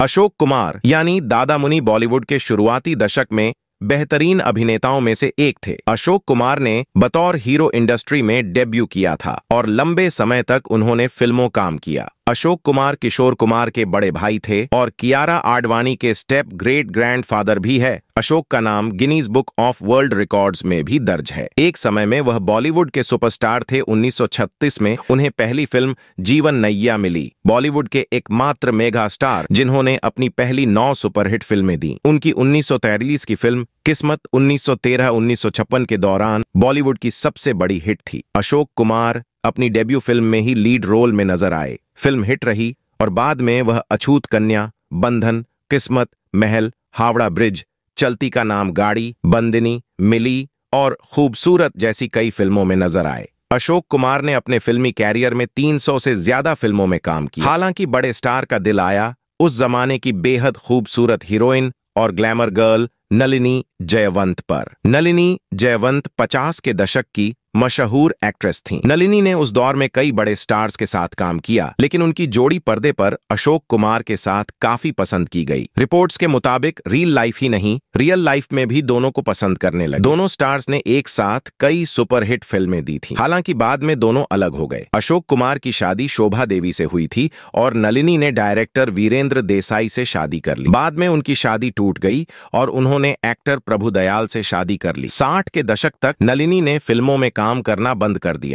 अशोक कुमार यानी दादा मुनि बॉलीवुड के शुरुआती दशक में बेहतरीन अभिनेताओं में से एक थे अशोक कुमार ने बतौर हीरो इंडस्ट्री में डेब्यू किया था और लंबे समय तक उन्होंने फिल्मों काम किया अशोक कुमार किशोर कुमार के बड़े भाई थे और कियारा आडवाणी के स्टेप ग्रेट ग्रैंडफादर भी है अशोक का नाम Guinness book of world records में भी दर्ज है एक समय में वह बॉलीवुड के सुपरस्टार थे 1936 में उन्हें पहली फिल्म जीवन नैया मिली बॉलीवुड के एकमात्र मेगा स्टार जिन्होंने अपनी पहली नौ सुपरहिट फिल्में दी उनकी उन्नीस की फिल्म किस्मत 1913-1956 के दौरान बॉलीवुड की सबसे बड़ी हिट थी अशोक कुमार अपनी डेब्यू फिल्म में ही लीड रोल में नजर आए फिल्म हिट रही और बाद में वह अछूत कन्या बंधन किस्मत महल हावड़ा ब्रिज चलती का नाम गाड़ी बंदिनी मिली और खूबसूरत जैसी कई फिल्मों में नजर आए अशोक कुमार ने अपने फिल्मी कैरियर में 300 से ज्यादा फिल्मों में काम किया हालांकि बड़े स्टार का दिल आया उस जमाने की बेहद खूबसूरत हीरोइन और ग्लैमर गर्ल नलिनी जयवंत पर नलिनी जयवंत 50 के दशक की मशहूर एक्ट्रेस थीं। नलिनी ने उस दौर में कई बड़े स्टार्स के साथ काम किया लेकिन उनकी जोड़ी पर्दे पर अशोक कुमार के साथ काफी पसंद की गई रिपोर्ट्स के मुताबिक रियल लाइफ ही नहीं रियल लाइफ में भी दोनों को पसंद करने लगे दोनों स्टार्स ने एक साथ कई सुपरहिट फिल्में दी थी हालांकि बाद में दोनों अलग हो गए अशोक कुमार की शादी शोभा देवी से हुई थी और नलिनी ने डायरेक्टर वीरेंद्र देसाई से शादी कर ली बाद में उनकी शादी टूट गई और उन्होंने एक्टर प्रभु दयाल से शादी कर ली साठ के दशक तक नलिनी ने फिल्मों में काम करना बंद कर दिया